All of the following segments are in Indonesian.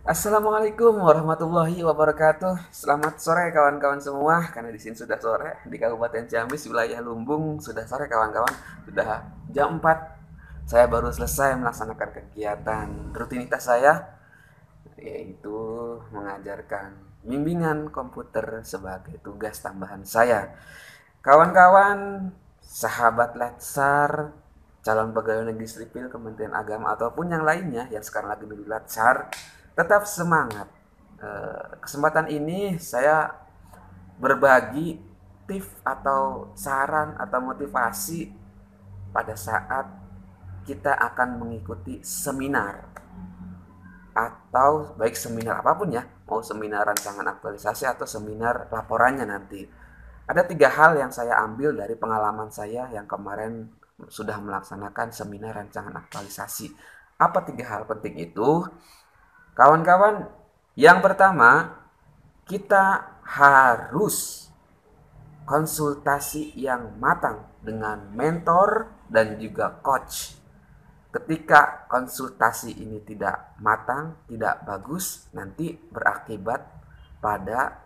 Assalamualaikum warahmatullahi wabarakatuh. Selamat sore kawan-kawan semua. Karena di sini sudah sore di Kabupaten Ciamis wilayah Lumbung sudah sore kawan-kawan. Sudah jam 4. Saya baru selesai melaksanakan kegiatan rutinitas saya yaitu mengajarkan bimbingan komputer sebagai tugas tambahan saya. Kawan-kawan, sahabat Latsar, calon pegawai negeri sipil Kementerian Agama ataupun yang lainnya yang sekarang lagi di Latsar tetap semangat. Eh, kesempatan ini saya berbagi tips atau saran atau motivasi pada saat kita akan mengikuti seminar atau baik seminar apapun ya mau seminar rancangan aktualisasi atau seminar laporannya nanti ada tiga hal yang saya ambil dari pengalaman saya yang kemarin sudah melaksanakan seminar rancangan aktualisasi apa tiga hal penting itu Kawan-kawan, yang pertama kita harus konsultasi yang matang dengan mentor dan juga coach. Ketika konsultasi ini tidak matang, tidak bagus, nanti berakibat pada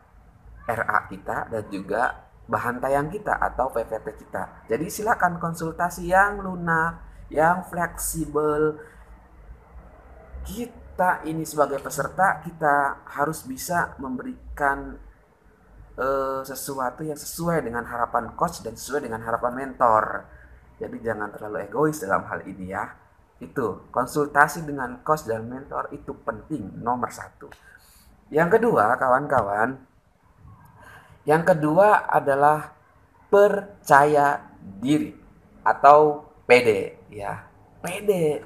RA kita dan juga bahan tayang kita atau PPT kita. Jadi silakan konsultasi yang lunak, yang fleksibel. Kita kita ini sebagai peserta kita harus bisa memberikan uh, sesuatu yang sesuai dengan harapan coach dan sesuai dengan harapan mentor. Jadi jangan terlalu egois dalam hal ini ya. Itu konsultasi dengan coach dan mentor itu penting nomor satu. Yang kedua kawan-kawan, yang kedua adalah percaya diri atau PD ya. PD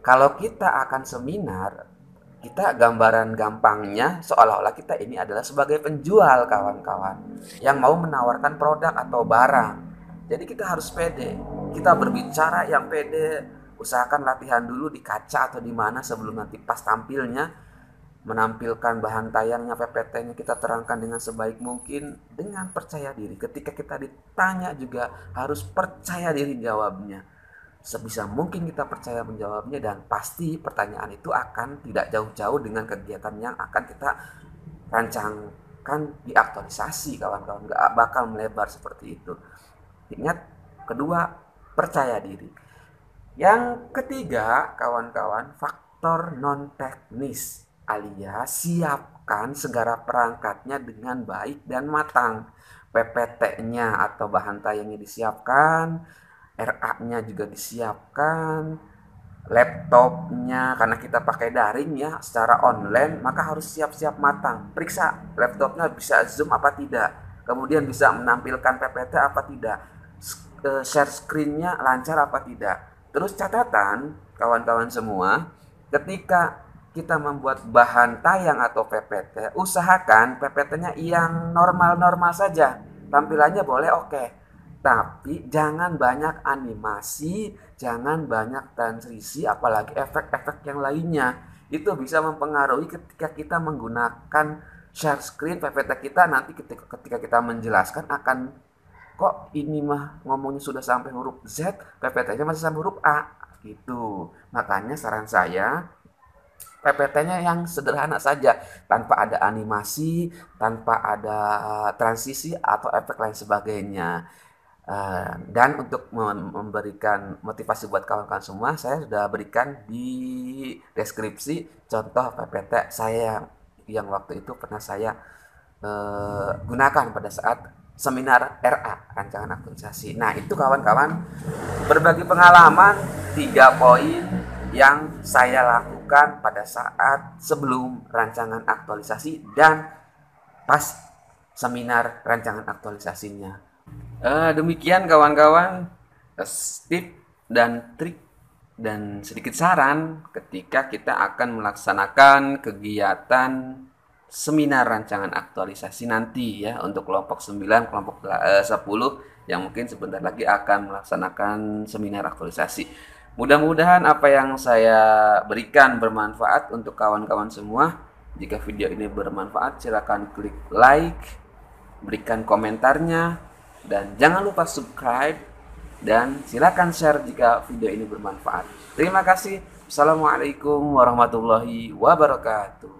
kalau kita akan seminar, kita gambaran gampangnya seolah-olah kita ini adalah sebagai penjual kawan-kawan yang mau menawarkan produk atau barang. Jadi kita harus pede. Kita berbicara yang pede, usahakan latihan dulu di kaca atau di mana sebelum nanti pas tampilnya menampilkan bahan tayangnya PPT-nya kita terangkan dengan sebaik mungkin dengan percaya diri. Ketika kita ditanya juga harus percaya diri jawabnya sebisa mungkin kita percaya menjawabnya dan pasti pertanyaan itu akan tidak jauh-jauh dengan kegiatan yang akan kita rancangkan diaktualisasi kawan-kawan nggak bakal melebar seperti itu ingat kedua percaya diri yang ketiga kawan-kawan faktor non teknis alias siapkan segala perangkatnya dengan baik dan matang PPT-nya atau bahan tayangnya disiapkan RA-nya juga disiapkan, laptopnya karena kita pakai daring ya secara online maka harus siap-siap matang periksa laptopnya bisa zoom apa tidak kemudian bisa menampilkan PPT apa tidak eh, share screennya lancar apa tidak terus catatan kawan-kawan semua ketika kita membuat bahan tayang atau PPT usahakan PPT-nya yang normal-normal saja tampilannya boleh oke okay tapi jangan banyak animasi, jangan banyak transisi, apalagi efek-efek yang lainnya. Itu bisa mempengaruhi ketika kita menggunakan share screen PPT kita nanti ketika, ketika kita menjelaskan akan kok ini mah ngomongnya sudah sampai huruf Z, PPT-nya masih sampai huruf A gitu. Makanya saran saya PPT-nya yang sederhana saja, tanpa ada animasi, tanpa ada transisi atau efek lain sebagainya. Eh, dan untuk memberikan motivasi buat kawan-kawan semua, saya sudah berikan di deskripsi contoh PPT saya yang waktu itu pernah saya uh, gunakan pada saat seminar RA rancangan akuntansi. Nah itu kawan-kawan berbagi pengalaman tiga poin yang saya lakukan pada saat sebelum rancangan aktualisasi dan pas seminar rancangan aktualisasinya. Uh, demikian kawan-kawan tip dan trik dan sedikit saran ketika kita akan melaksanakan kegiatan seminar rancangan aktualisasi nanti ya untuk kelompok 9, kelompok 10 eh, yang mungkin sebentar lagi akan melaksanakan seminar aktualisasi. Mudah-mudahan apa yang saya berikan bermanfaat untuk kawan-kawan semua. Jika video ini bermanfaat, silakan klik like, berikan komentarnya, dan jangan lupa subscribe dan silakan share jika video ini bermanfaat. Terima kasih. Assalamualaikum warahmatullahi wabarakatuh.